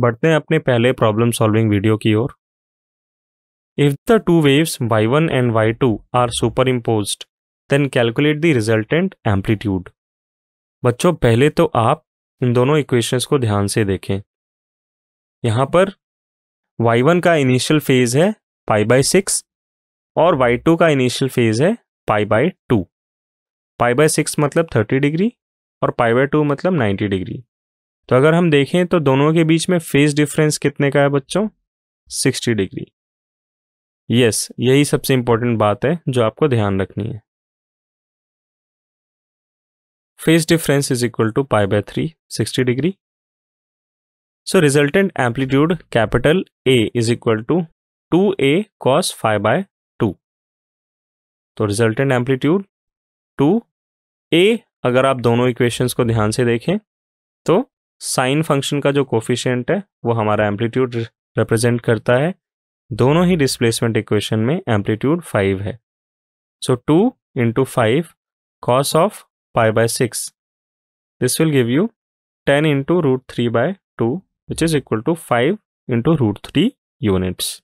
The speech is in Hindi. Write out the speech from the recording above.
बढ़ते हैं अपने पहले प्रॉब्लम सॉल्विंग वीडियो की ओर if the two waves Y one and Y two are superimpose then calculate the resultant amplitude बच्चों पहले तो आप इन दोनों इक्वेशंस को ध्यान से देखें यहां पर वाई वन का इनिशियल फेज है पाई बाय सिक्स और वाई टू का इनिशियल फेज है pi by two pi by six मतलब थर्टी डिग्री और पाई बाय टू मतलब नाइन्टी डिग्री तो अगर हम देखें तो दोनों के बीच में फेज डिफरेंस कितने का है बच्चों 60 डिग्री यस yes, यही सबसे इंपॉर्टेंट बात है जो आपको ध्यान रखनी है phase difference is equal to pi by three sixty degree so resultant amplitude capital A is equal to two A cos five by two तो रिजल्टेंट एम्पलीट्यूड टू ए अगर आप दोनों इक्वेशंस को ध्यान से देखें तो साइन फंक्शन का जो कोफिशियंट है वो हमारा एम्पलीट्यूड रिप्रेजेंट करता है दोनों ही डिस्प्लेसमेंट इक्वेशन में एम्पलीट्यूड फाइव है so two into five cos of pi by six this will give you ten into root three by two which is equal to five into root three units